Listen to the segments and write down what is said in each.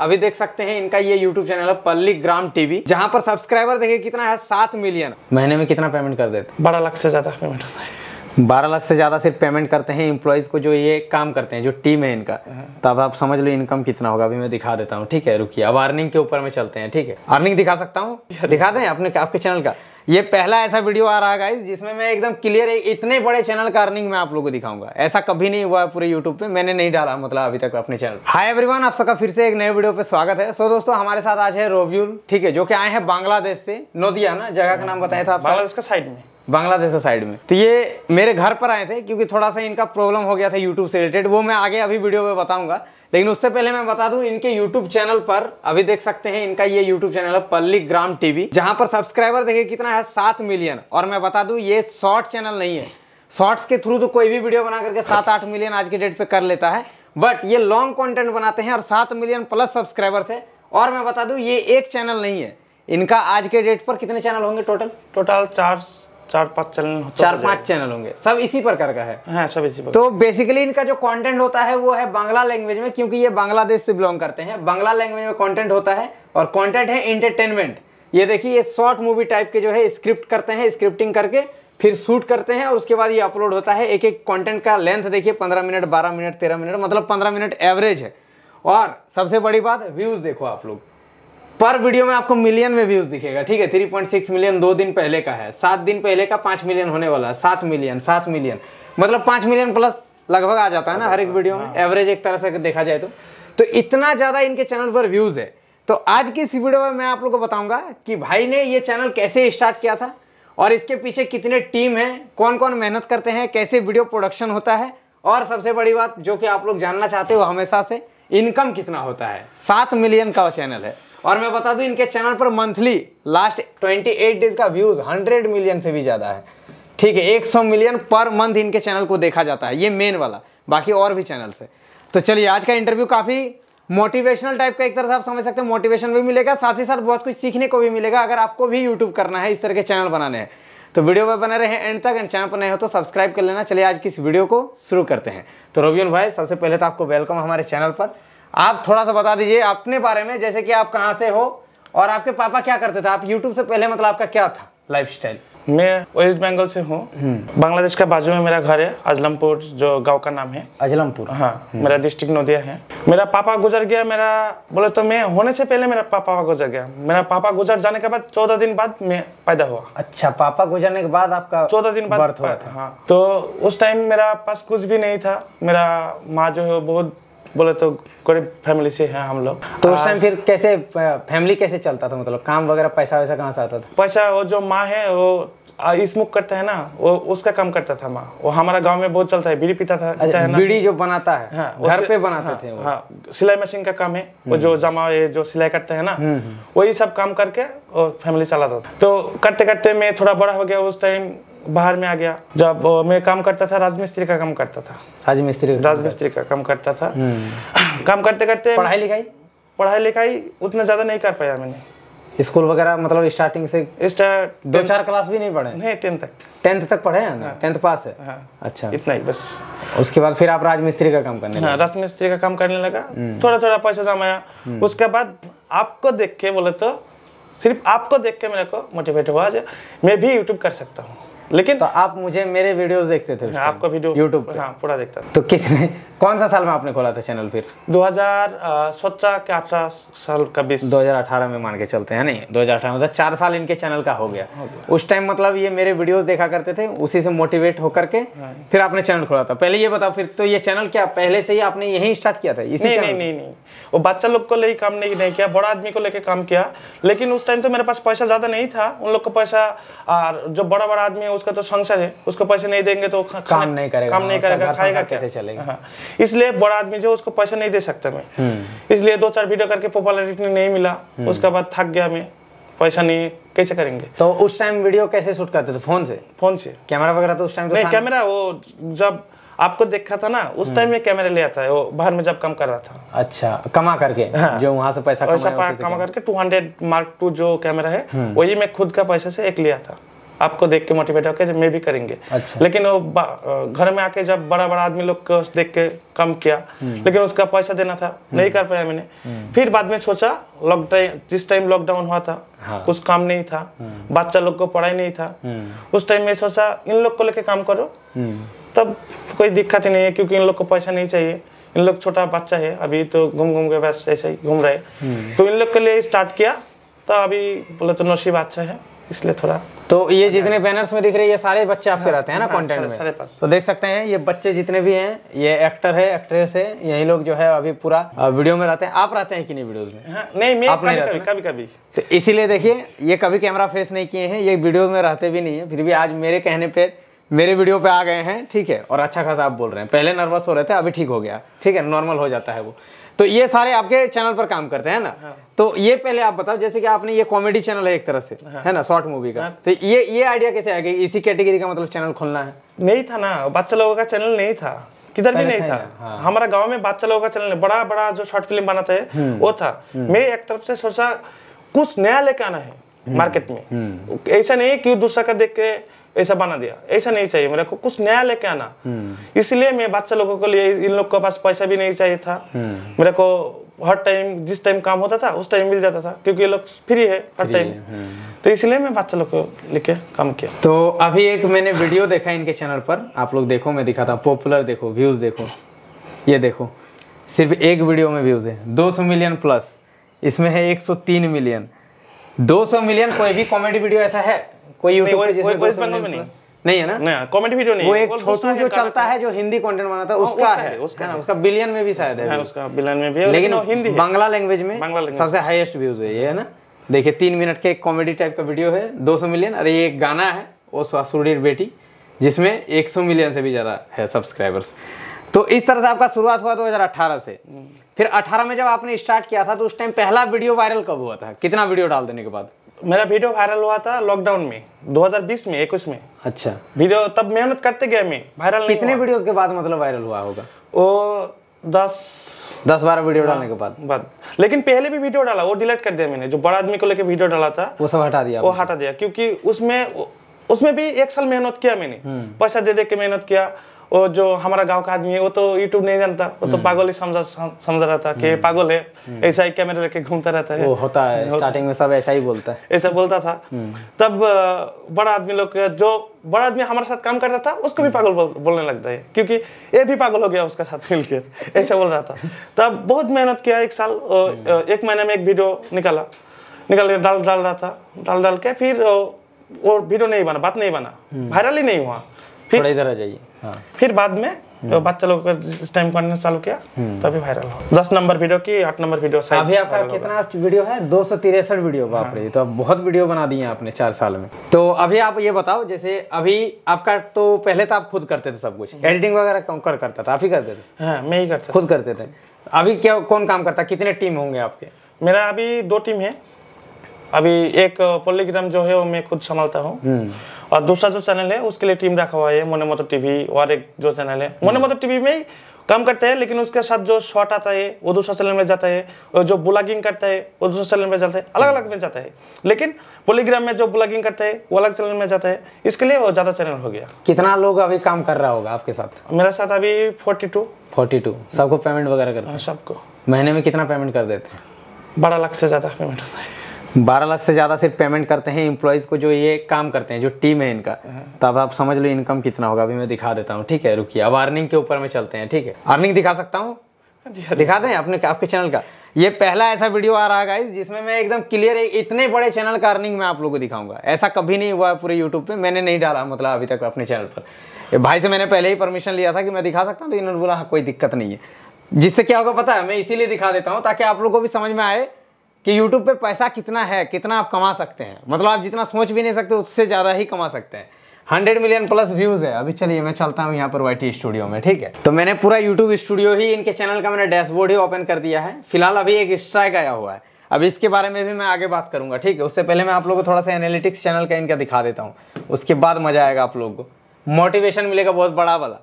अभी देख सकते हैं इनका ये यूट्यूब चैनल है पल्ली ग्राम टीवी जहाँ पर सब्सक्राइबर देखिए कितना है सात मिलियन महीने में कितना पेमेंट कर देते बारह लाख से ज़्यादा पेमेंट होता है बारह लाख से ज़्यादा सिर्फ पेमेंट करते हैं इम्प्लॉयज को जो ये काम करते हैं जो टीम है इनका हाँ। तब आप समझ लो इनकम कितना होगा अभी मैं दिखा देता हूँ ठीक है रुकिए अब अर्निंग के ऊपर में चलते हैं ठीक है अर्निंग दिखा सकता हूँ दिखा दें अपने आपके चैनल का ये पहला ऐसा वीडियो आ रहा है गाइज जिसमें मैं एकदम क्लियर इतने बड़े चैनल का अर्निंग मैं आप लोगों को दिखाऊंगा ऐसा कभी नहीं हुआ है पूरे यूट्यूब पे मैंने नहीं डाला मतलब अभी तक अपने चैनल हाय एवरीवन आप सबका फिर से एक नए वीडियो पे स्वागत है सो दोस्तों हमारे साथ आज है रोब्यूल ठीक है जो की आए हैं बांग्लादेश से नोदिया ना जगह का नाम बताया था बांग्लादेश का साइड में बांग्लादेश का साइड में तो ये मेरे घर पर आए थे क्योंकि थोड़ा सा इनका प्रॉब्लम हो गया था यूट्यूब से रिलेटेड वो मैं आगे अभी वीडियो में बताऊंगा लेकिन उससे पहले मैं बता दूं इनके यूट्यूब चैनल पर अभी देख सकते हैं इनका ये यूट्यूब चैनल है पल्ली ग्राम टीवी जहां पर सब्सक्राइबर देखिए कितना है सात मिलियन और मैं बता दूं ये शॉर्ट चैनल नहीं है शॉर्ट्स के थ्रू तो कोई भी वीडियो बना करके सात आठ मिलियन आज के डेट पे कर लेता है बट ये लॉन्ग कॉन्टेंट बनाते हैं और सात मिलियन प्लस सब्सक्राइबर्स है और मैं बता दू ये एक चैनल नहीं है इनका आज के डेट पर कितने चैनल होंगे टोटल टोटल चार चार पांच चैनल तो चार पांच चैनल होंगे सब इसी प्रकार का है हाँ, सब इसी तो बेसिकली इनका जो कंटेंट होता है वो है बांग्ला लैंग्वेज में क्योंकि ये बांग्लादेश से बिलोंग करते हैं बांग्ला लैंग्वेज में कंटेंट होता है और कंटेंट है इंटरटेनमेंट ये देखिए ये शॉर्ट मूवी टाइप के जो है स्क्रिप्ट करते हैं स्क्रिप्टिंग करके फिर शूट करते हैं और उसके बाद ये अपलोड होता है एक एक कंटेंट का लेंथ देखिए पंद्रह मिनट बारह मिनट तेरह मिनट मतलब पंद्रह मिनट एवरेज है और सबसे बड़ी बात व्यूज़ देखो आप लोग पर वीडियो में आपको मिलियन में व्यूज दिखेगा ठीक है थ्री पॉइंट सिक्स मिलियन दो दिन पहले का है सात दिन पहले का पांच मिलियन होने वाला है सात मिलियन सात मिलियन मतलब पांच मिलियन प्लस लगभग आ जाता है ना हर एक वीडियो में एवरेज हाँ। एक तरह से देखा जाए तो तो इतना ज़्यादा इनके चैनल पर व्यूज़ है तो आज की इस वीडियो में मैं आप लोग को बताऊंगा कि भाई ने ये चैनल कैसे स्टार्ट किया था और इसके पीछे कितने टीम हैं कौन कौन मेहनत करते हैं कैसे वीडियो प्रोडक्शन होता है और सबसे बड़ी बात जो कि आप लोग जानना चाहते हो हमेशा से इनकम कितना होता है सात मिलियन का चैनल है और मैं बता दूं इनके चैनल पर मंथली लास्ट 28 डेज का व्यूज़ 100 मिलियन से भी ज़्यादा है ठीक है 100 मिलियन पर मंथ इनके चैनल को देखा जाता है ये मेन वाला बाकी और भी चैनल है तो चलिए आज का इंटरव्यू काफ़ी मोटिवेशनल टाइप का एक तरह से आप समझ सकते हैं मोटिवेशन भी मिलेगा साथ ही साथ बहुत कुछ सीखने को भी मिलेगा अगर आपको भी यूट्यूब करना है इस तरह के चैनल बनाने हैं तो वीडियो में बने रहे एंड तक एंड चैनल पर नए हो तो सब्सक्राइब कर लेना चलिए आज की इस वीडियो को शुरू करते हैं तो रोबियन भाई सबसे पहले तो आपको वेलकम हमारे चैनल पर आप थोड़ा सा बता दीजिए अपने बारे में जैसे कि आप कहाँ से हो और आपके पापा क्या करते थे आप यूट्यूब से पहले मतलब आपका क्या था लाइफ मैं वेस्ट बंगाल से हूँ हम्म। बांग्लादेश का बाजू में मेरा घर है अजलमपुर जो गांव का नाम है अजलमपुर हाँ हम्म। मेरा डिस्ट्रिक्ट नोदिया है मेरा पापा गुजर गया मेरा बोले तो मैं होने से पहले मेरा पापा गुजर गया मेरा पापा गुजर जाने के बाद चौदह दिन बाद मैं पैदा हुआ अच्छा पापा गुजरने के बाद आपका चौदह दिन बाद बर्थ हुआ था हाँ तो उस टाइम मेरा पास कुछ भी नहीं था मेरा माँ जो है बहुत बोले तो गरीब फैमिली से हैं हम लोग तो उस टाइम फिर कैसे फैमिली कैसे चलता था मतलब काम वगैरह पैसा वैसा कहाँ से आता था पैसा वो जो माँ है वो स्मोक करता है ना वो उसका काम करता था माँ वो हमारा गांव में बहुत चलता है बीड़ी पीता था अच्छा, है ना बीड़ी जो बनाता है हाँ, घर पे बनाते हाँ, थे वो हाँ, सिलाई मशीन का काम है वो जो हम्म। जमा ये जो सिलाई करते हैं ना हम्म, हम्म। वही सब काम करके और फैमिली चलाता था तो करते करते मैं थोड़ा बड़ा हो गया उस टाइम बाहर में आ गया जब मैं काम करता था राजमिस्त्री का काम करता था राजमिस्त्री राजमिस्त्री का काम करता था हम्म। काम करते करते पढ़ाई लिखाई पढ़ाई लिखाई उतना ज़्यादा नहीं कर पाया मैंने स्कूल वगैरह मतलब स्टार्टिंग से दो चार क्लास भी नहीं पढ़े नहीं टेंथ तक टेंथ तक पढ़े हैं हाँ। टेंथ पास है हाँ। अच्छा इतना ही बस उसके बाद फिर आप राजमिस्त्री का काम करने हाँ, लगा राजमिस्त्री का काम करने लगा हम्म। थोड़ा थोड़ा पैसा जमाया हम्म। उसके बाद आपको देख के बोले तो सिर्फ आपको देख के मेरे को मोटिवेट हुआ मैं भी यूट्यूब कर सकता हूँ लेकिन तो आप मुझे मेरे वीडियोस देखते थे आपका वीडियो यूट्यूब हाँ पूरा देखता था तो कितने कौन सा साल में आपने खोला था चैनल फिर 2017 के 18 साल का बीस 2018 में मान के चलते हैं नहीं 2018 मतलब चार साल इनके चैनल का हो गया, उस टाइम मतलब ये मेरे वीडियोस देखा करते थे उसी से मोटिवेट होकर के हाँ। फिर आपने चैनल खोला था पहले ये बताओ फिर तो ये चैनल क्या पहले से ही आपने यही स्टार्ट किया था इसी नहीं नहीं नहीं नहीं वो बच्चा लोग को ले काम नहीं नहीं किया बड़ा आदमी को लेकर काम किया लेकिन उस टाइम तो मेरे पास पैसा ज़्यादा नहीं था उन लोग को पैसा और जो बड़ा बड़ा आदमी है उसका तो संसार है उसको पैसे नहीं देंगे तो काम नहीं करेगा काम नहीं करेगा खाएगा कैसे चलेगा हाँ, इसलिए बड़ा आदमी जो उसको पैसे नहीं दे सकता मैं हम्म। इसलिए दो चार वीडियो करके पॉपुलरिटी नहीं मिला हम्म। उसके बाद थक गया मैं पैसा नहीं कैसे करेंगे तो उस टाइम वीडियो कैसे शूट करते थे फोन से फोन से कैमरा वगैरह तो उस टाइम तो नहीं कैमरा वो जब आपको देखा था ना उस टाइम में कैमरा लिया था वो बाहर में जब कम कर रहा था अच्छा कमा करके हाँ, जो वहाँ से पैसा पैसा कमा करके टू हंड्रेड मार्क टू जो कैमरा है हम्म। वही मैं खुद का पैसे से एक लिया था आपको देख के मोटिवेट होकर मैं भी करेंगे अच्छा। लेकिन वो घर में आके जब बड़ा बड़ा आदमी लोग को देख के कम किया हम्म। लेकिन उसका पैसा देना था नहीं हम्म। कर पाया मैंने हम्म। फिर बाद में सोचा लॉकडाउन जिस टाइम लॉकडाउन हुआ था हाँ। कुछ काम नहीं था बच्चा लोग को पढ़ाई नहीं था उस टाइम में सोचा इन लोग को लेके काम करो तब कोई दिक्कत ही नहीं है क्योंकि इन लोग को पैसा नहीं चाहिए इन लोग छोटा बच्चा है अभी तो घूम घूम के बस ऐसे ही घूम रहे तो इन लोग के लिए स्टार्ट किया तो अभी बोले तो नसीब अच्छा है इसलिए थोड़ा तो ये जितने बैनर्स में दिख रहे हैं ये सारे बच्चे आपके हाँ, रहते हैं ना कंटेंट हाँ, में सारे तो देख सकते हैं ये बच्चे जितने भी हैं ये एक्टर है एक्ट्रेस है यही लोग जो है अभी पूरा वीडियो में रहते हैं आप रहते हैं कि नहीं वीडियोस में हाँ, नहीं मैं कभी, कभी कभी कभी तो इसीलिए देखिए ये कभी कैमरा फेस नहीं किए हैं ये वीडियो में रहते भी नहीं है फिर भी आज मेरे कहने पर मेरे वीडियो पे आ गए हैं ठीक है और अच्छा खासा आप बोल रहे हैं पहले नर्वस हो रहे थे अभी ठीक हो गया ठीक है नॉर्मल हो जाता है वो तो ये सारे आपके चैनल पर काम करते हैं ना हाँ। तो ये पहले आप बताओ जैसे कि आपने ये कॉमेडी चैनल है एक तरह से हाँ। है ना शॉर्ट मूवी का हाँ। तो ये ये आइडिया कैसे आया कि इसी कैटेगरी का मतलब चैनल खोलना है नहीं था ना बच्चा लोगों का चैनल नहीं था किधर भी नहीं था हाँ। हमारा गाँव में बच्चा लोगों का चैनल बड़ा बड़ा जो शॉर्ट फिल्म बनाते है हम्म। वो था हम्म। मैं एक तरफ से सोचा कुछ नया लेके आना है मार्केट हम्म। में ऐसा नहीं कि दूसरा का देख के ऐसा बना दिया ऐसा नहीं चाहिए मेरे को कुछ नया लेके आना हम्म। इसलिए मैं बच्चा लोगों के लिए इन लोग के पास पैसा भी नहीं चाहिए था हम्म। मेरे को हर टाइम जिस टाइम काम होता था उस टाइम मिल जाता था क्योंकि ये लोग फ्री है हर टाइम हम्म। तो इसलिए मैं बच्चा लोग को लेके काम किया तो अभी एक मैंने वीडियो देखा इनके चैनल पर आप लोग देखो मैं दिखाता हूँ पॉपुलर देखो व्यूज देखो ये देखो सिर्फ एक वीडियो में व्यूज है दो मिलियन प्लस इसमें है एक मिलियन 200 मिलियन कोई भी कॉमेडी वीडियो ऐसा है कोई यूट्यूब नहीं, जिसमें 200 नहीं नहीं है ना नहीं वो एक छोटू जो चलता है जो हिंदी कंटेंट बनाता है हाँ, उसका है उसका बिलियन हाँ, में भी शायद है हाँ, उसका बिलियन में भी है लेकिन हिंदी बांग्ला लैंग्वेज में सबसे हाईएस्ट व्यूज है ये है ना देखिए तीन मिनट के एक कॉमेडी टाइप का वीडियो है 200 मिलियन अरे ये एक गाना है वो सुडीर बेटी जिसमें 100 मिलियन से भी ज़्यादा है सब्सक्राइबर्स तो इस तरह से आपका शुरुआत हुआ दो 2018 से फिर 18 में जब आपने स्टार्ट किया था तो उस टाइम पहला वीडियो वायरल कब हुआ था कितना वीडियो डाल देने के बाद मेरा वीडियो वायरल हुआ था लॉकडाउन में 2020 में इक्कीस में अच्छा वीडियो तब मेहनत करते गए मैं वायरल कितने वीडियोस के बाद मतलब वायरल हुआ होगा वो दस दस बारह वीडियो डालने के बाद बाद लेकिन पहले भी वीडियो डाला वो डिलीट कर दिया मैंने जो बड़ा आदमी को लेके वीडियो डाला था वो सब हटा दिया वो हटा दिया क्योंकि उसमें उसमें भी एक साल मेहनत किया मैंने हम्म। पैसा दे दे के मेहनत किया वो जो हमारा गांव का आदमी है वो तो यूट्यूब नहीं जानता वो तो हम्म। पागल ही समझा समझ रहा था कि हम्म। पागल है ऐसा ही कैमरा लेके घूमता रहता है वो होता है स्टार्टिंग में सब ऐसा ही बोलता है ऐसा बोलता था तब बड़ा आदमी लोग जो बड़ा आदमी हमारे साथ काम करता था उसको भी पागल बोलने लगता है क्योंकि ये भी पागल हो गया उसका साथ मिलकर ऐसा बोल रहा था तब बहुत मेहनत किया एक साल एक महीने में एक वीडियो निकाला निकाल के डाल डाल रहा था डाल डाल के फिर वो वीडियो नहीं बना बात नहीं बना वायरल हम्म। ही नहीं हुआ फिर इधर आ जाइए हाँ। फिर बाद में तो बच्चा लोग इस टाइम करने चालू किया हम्म। तभी वायरल हो दस नंबर वीडियो की आठ नंबर वीडियो अभी आपका कितना वीडियो है दो सौ तिरसठ वीडियो हाँ। बाप रे तो बहुत वीडियो बना दिए आपने चार साल में तो अभी आप ये बताओ जैसे अभी आपका तो पहले तो आप खुद करते थे सब कुछ एडिटिंग वगैरह कौन कर करता था आप ही करते थे हाँ, मैं ही करता खुद करते थे अभी क्या कौन काम करता कितने टीम होंगे आपके मेरा अभी दो टीम है अभी एक पोलिग्राम जो है वो मैं खुद संभालता हूँ हम्म। और दूसरा जो चैनल है उसके लिए टीम रखा हुआ है मोने मोटो टीवी और एक जो चैनल है मोने मोटो टीवी में काम करते हैं लेकिन उसके साथ जो शॉट आता है वो दूसरा चैनल में जाता है और जो ब्लॉगिंग करता है वो दूसरा चैनल में जाता है अलग अलग हम्म। में जाता है लेकिन पोलिग्राम में जो ब्लॉगिंग करता है वो अलग चैनल में जाता है इसके लिए वो ज़्यादा चैनल हो गया कितना लोग अभी काम कर रहा होगा आपके साथ मेरे साथ अभी फोर्टी टू फोर्टी टू सबको पेमेंट वगैरह करते हैं हाँ, सबको महीने में कितना पेमेंट कर देते हैं बड़ा लाख से ज़्यादा पेमेंट होता है बारह लाख से ज़्यादा सिर्फ पेमेंट करते हैं इम्प्लॉयज को जो ये काम करते हैं जो टीम है इनका हाँ। तब तो आप समझ लो इनकम कितना होगा अभी मैं दिखा देता हूँ ठीक है रुकिए अब अर्निंग के ऊपर में चलते हैं ठीक है अर्निंग दिखा सकता हूँ हाँ हाँ दिखा दें अपने आपके चैनल का ये पहला ऐसा वीडियो आ रहा है जिसमें मैं एकदम क्लियर है इतने बड़े चैनल का अर्निंग मैं आप लोगों को दिखाऊंगा ऐसा कभी नहीं हुआ है पूरे यूट्यूब पे मैंने नहीं डाला मतलब अभी तक अपने चैनल पर भाई से मैंने पहले ही परमिशन लिया था कि मैं दिखा सकता हूँ तो इन्होंने बोला हाँ कोई दिक्कत नहीं है जिससे क्या होगा पता है मैं इसीलिए दिखा देता हूँ ताकि आप लोग को भी समझ में आए कि यूट्यूब पे पैसा कितना है कितना आप कमा सकते हैं मतलब आप जितना सोच भी नहीं सकते उससे ज़्यादा ही कमा सकते हैं हंड्रेड मिलियन प्लस व्यूज़ है अभी चलिए मैं चलता हूँ यहाँ पर वाई स्टूडियो में ठीक है तो मैंने पूरा यूट्यूब स्टूडियो ही इनके चैनल का मैंने डैशबोर्ड ही ओपन कर दिया है फिलहाल अभी एक स्ट्राइक आया हुआ है अब इसके बारे में भी मैं आगे बात करूंगा ठीक है उससे पहले मैं आप लोगों को थोड़ा सा एनालिटिक्स चैनल का इनका दिखा देता हूँ उसके बाद मज़ा आएगा आप लोगों को मोटिवेशन मिलेगा बहुत बड़ा वाला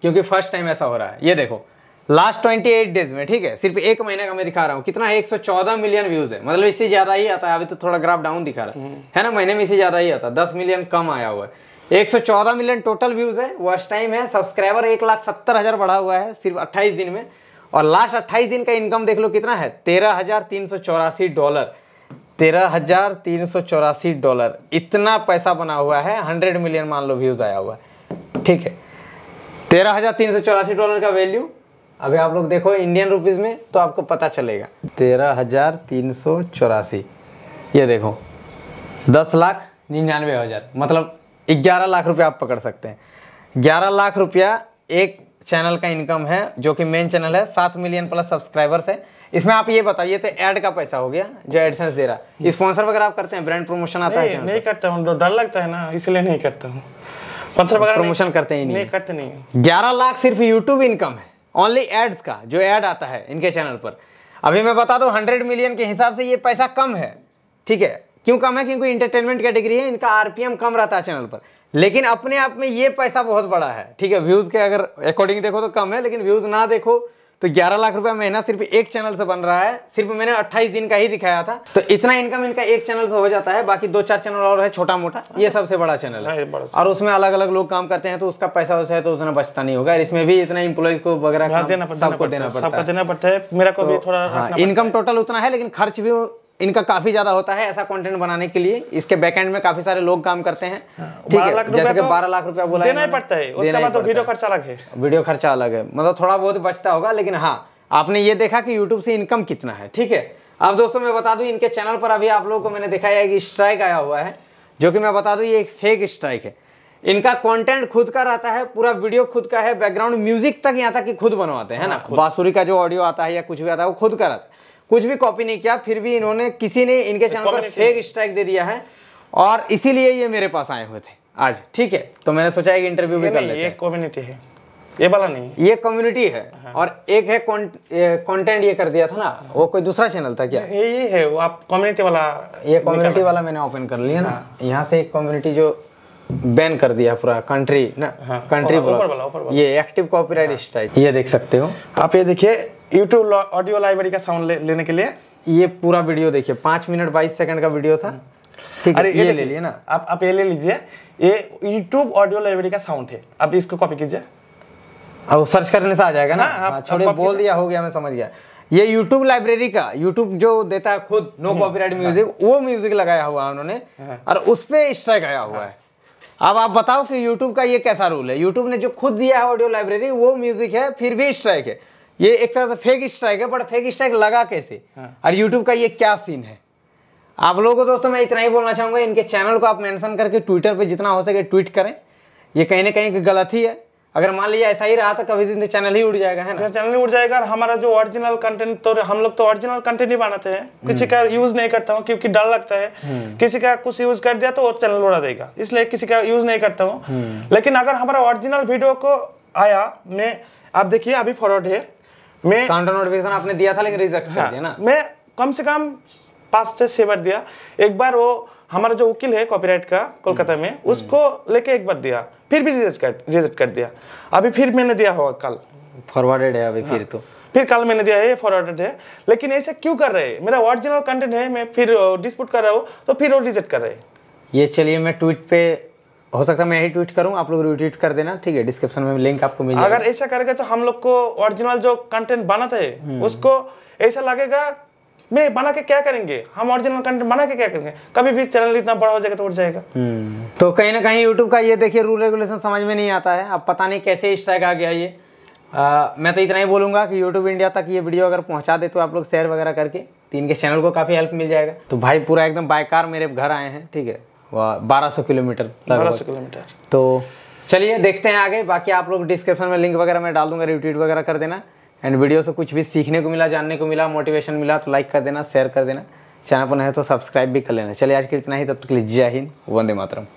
क्योंकि फर्स्ट टाइम ऐसा हो रहा है ये देखो लास्ट 28 डेज में ठीक है सिर्फ एक महीने का मैं दिखा रहा हूँ कितना 114 मिलियन व्यूज है मतलब इससे ज्यादा ही आता है अभी तो थोड़ा ग्राफ डाउन दिखा रहा है हम्म। है ना महीने में इससे ज्यादा ही आता है दस मिलियन कम आया हुआ है 114 मिलियन टोटल व्यूज है वॉच टाइम है सब्सक्राइबर एक लाख सत्तर हजार बढ़ा हुआ है सिर्फ अट्ठाईस दिन में और लास्ट अट्ठाईस दिन का इनकम देख लो कितना है तेरह डॉलर तेरह डॉलर इतना पैसा बना हुआ है हंड्रेड मिलियन मान लो व्यूज आया हुआ है ठीक है तेरह डॉलर का वैल्यू अभी आप लोग देखो इंडियन रुपीस में तो आपको पता चलेगा तेरह हज़ार तीन सौ चौरासी ये देखो दस लाख निन्यानवे हज़ार मतलब ग्यारह लाख रुपया आप पकड़ सकते हैं ग्यारह लाख रुपया एक चैनल का इनकम है जो कि मेन चैनल है सात मिलियन प्लस सब्सक्राइबर्स है इसमें आप ये बताइए तो ऐड का पैसा हो गया जो एडसेंस दे रहा स्पॉन्सर वगैरह आप करते हैं ब्रांड प्रमोशन आता है नहीं करता हूँ डर लगता है ना इसलिए नहीं करता हूँ प्रमोशन करते हैं नहीं करते नहीं ग्यारह लाख सिर्फ यूट्यूब इनकम है ओनली एड्स का जो एड आता है इनके चैनल पर अभी मैं बता दूँ हंड्रेड मिलियन के हिसाब से ये पैसा कम है ठीक है क्यों कम है क्योंकि इंटरटेनमेंट कैटेगरी है इनका आरपीएम कम रहता है चैनल पर लेकिन अपने आप में ये पैसा बहुत बड़ा है ठीक है व्यूज़ के अगर अकॉर्डिंग देखो तो कम है लेकिन व्यूज़ ना देखो तो 11 लाख रुपया महीना सिर्फ एक चैनल से बन रहा है सिर्फ मैंने 28 दिन का ही दिखाया था तो इतना इनकम इनका एक चैनल से हो जाता है बाकी दो चार चैनल और है छोटा मोटा ये अच्छा। सबसे बड़ा चैनल है हाँ, और उसमें अलग अलग लोग काम करते हैं तो उसका पैसा वैसा है तो उतना बचता नहीं होगा इसमें भी इतना इम्प्लॉय को वगैरह हाँ, देना पड़ता है इनकम तो हाँ, टोटल उतना है लेकिन खर्च भी इनका काफी ज्यादा होता है ऐसा कंटेंट बनाने के लिए इसके बैकएंड में काफी सारे लोग काम करते हैं हाँ, ठीक है जैसे कि तो बारह लाख रुपया बोला देना ही पड़ता है उसके बाद तो वीडियो खर्चा अलग है वीडियो खर्चा अलग है मतलब थोड़ा बहुत बचता होगा लेकिन हाँ आपने ये देखा कि यूट्यूब से इनकम कितना है ठीक है अब दोस्तों मैं बता दूं इनके चैनल पर अभी आप लोगों को मैंने दिखाया है कि स्ट्राइक आया हुआ है जो कि मैं बता दूं ये एक फेक स्ट्राइक है इनका कंटेंट खुद का रहता है पूरा वीडियो खुद का है बैकग्राउंड म्यूजिक तक यहाँ तक कि खुद बनवाते हैं ना हाँ, बांसुरी का जो ऑडियो आता है या कुछ भी आता है वो खुद का रहता है कुछ भी कॉपी नहीं किया फिर भी इन्होंने किसी ने इनके चैनल तो पर फेक स्ट्राइक दे दिया है और इसीलिए ये मेरे पास आए हुए थे आज ठीक है तो मैंने सोचा एक इंटरव्यू भी कर लेते हैं कम्युनिटी है ये वाला नहीं ये कम्युनिटी है हाँ। और एक है कंटेंट ये कर दिया था ना वो कोई दूसरा चैनल था क्या ये ये है वो आप कम्युनिटी वाला ये कम्युनिटी वाला मैंने ओपन कर लिया ना हाँ। यहाँ से एक कम्युनिटी जो बैन कर दिया पूरा कंट्री ना हाँ, कंट्री ऊपर वाला ये एक्टिव कॉपीराइट स्ट्राइक ये देख सकते हो आप ये देखिए यूट्यूब ऑडियो लाइब्रेरी का साउंड ले, लेने के लिए ये पूरा वीडियो देखिए पांच मिनट बाईस सेकंड का वीडियो था ठीक है ये ले लिए ना आप आप ये ले लीजिए ये यूट्यूब ऑडियो लाइब्रेरी का साउंड है आप इसको कॉपी कीजिए अब सर्च करने से आ जाएगा ना हाँ, हाँ, छोड़े बोल दिया हो गया मैं समझ गया ये YouTube लाइब्रेरी का YouTube जो देता है खुद नो कॉपीराइट म्यूजिक वो म्यूजिक लगाया हुआ है उन्होंने हाँ। और उस पर स्ट्राइक आया हुआ है अब आप बताओ कि YouTube का ये कैसा रूल है YouTube ने जो खुद दिया है ऑडियो लाइब्रेरी वो म्यूजिक है फिर भी स्ट्राइक है ये एक तरह से फेक स्ट्राइक है बट फेक स्ट्राइक लगा कैसे हाँ। और यूट्यूब का ये क्या सीन है आप लोगों को दोस्तों मैं इतना ही बोलना चाहूँगा इनके चैनल को आप मेंशन करके ट्विटर पे जितना हो सके ट्वीट करें ये कहीं ना कहीं गलत ही है अगर मान लिया ऐसा ही रहा तो कभी दिन चैनल ही उड़ जाएगा है ना चैनल अच्छा, उड़ जाएगा और हमारा जो ओरिजिनल कंटेंट तो हम लोग तो ओरिजिनल कंटेंट ही बनाते हैं हम्म। किसी का यूज नहीं करता हूँ क्योंकि डर लगता है हम्म। किसी का कुछ यूज कर दिया तो और चैनल उड़ा देगा इसलिए किसी का यूज नहीं करता हूँ हम्म। लेकिन अगर हमारा ओरिजिनल वीडियो को आया मैं आप देखिए अभी फॉरवर्ड है मैं काउंटर नोटिफिकेशन आपने दिया था लेकिन रिजेक्ट कर हाँ, दिया ना मैं कम से कम पांच से छह बार दिया एक बार वो हमारा जो वकील है कॉपीराइट का कोलकाता में हम्म। उसको लेके एक बार दिया फिर भी रिजेक्ट कर रिजेक्ट कर दिया अभी फिर मैंने दिया हुआ कल फॉरवर्डेड है अभी हाँ। फिर तो फिर कल मैंने दिया है फॉरवर्डेड है लेकिन ऐसे क्यों कर रहे हैं मेरा ओरिजिनल कंटेंट है मैं फिर डिस्प्यूट कर रहा हूँ तो फिर वो रिजेक्ट कर रहे हैं ये चलिए मैं ट्वीट पे हो सकता है मैं ही ट्वीट करूँ आप लोग रिट्वीट कर देना ठीक है डिस्क्रिप्शन में लिंक आपको मिलेगा अगर ऐसा करेगा तो हम लोग को ओरिजिनल जो कंटेंट बनाते हैं हम्म। उसको ऐसा लगेगा मैं बना के क्या करेंगे हम ओरिजिनल कंटेंट बना के क्या करेंगे कभी भी चैनल इतना बड़ा हो जाएगा तो उठ जाएगा हम्म। तो कहीं ना कहीं यूट्यूब का ये देखिए रूल रेगुलेशन समझ में नहीं आता है अब पता नहीं कैसे स्ट्राइक आ गया ये आ, मैं तो इतना ही बोलूँगा कि यूट्यूब इंडिया तक ये वीडियो अगर पहुँचा दे तो आप लोग शेयर वगैरह करके तो इनके चैनल को काफ़ी हेल्प मिल जाएगा तो भाई पूरा एकदम बायकार मेरे घर आए हैं ठीक है बारह सौ किलोमीटर बारह सौ किलोमीटर तो चलिए देखते हैं आगे बाकी आप लोग डिस्क्रिप्शन में लिंक वगैरह मैं डाल दूंगा रिट्वीट वगैरह कर देना एंड वीडियो से कुछ भी सीखने को मिला जानने को मिला मोटिवेशन मिला तो लाइक कर देना शेयर कर देना चैनल पर नहीं तो सब्सक्राइब भी कर लेना चलिए आज के इतना ही तब तक लीजिए जय हिंद वंदे मातरम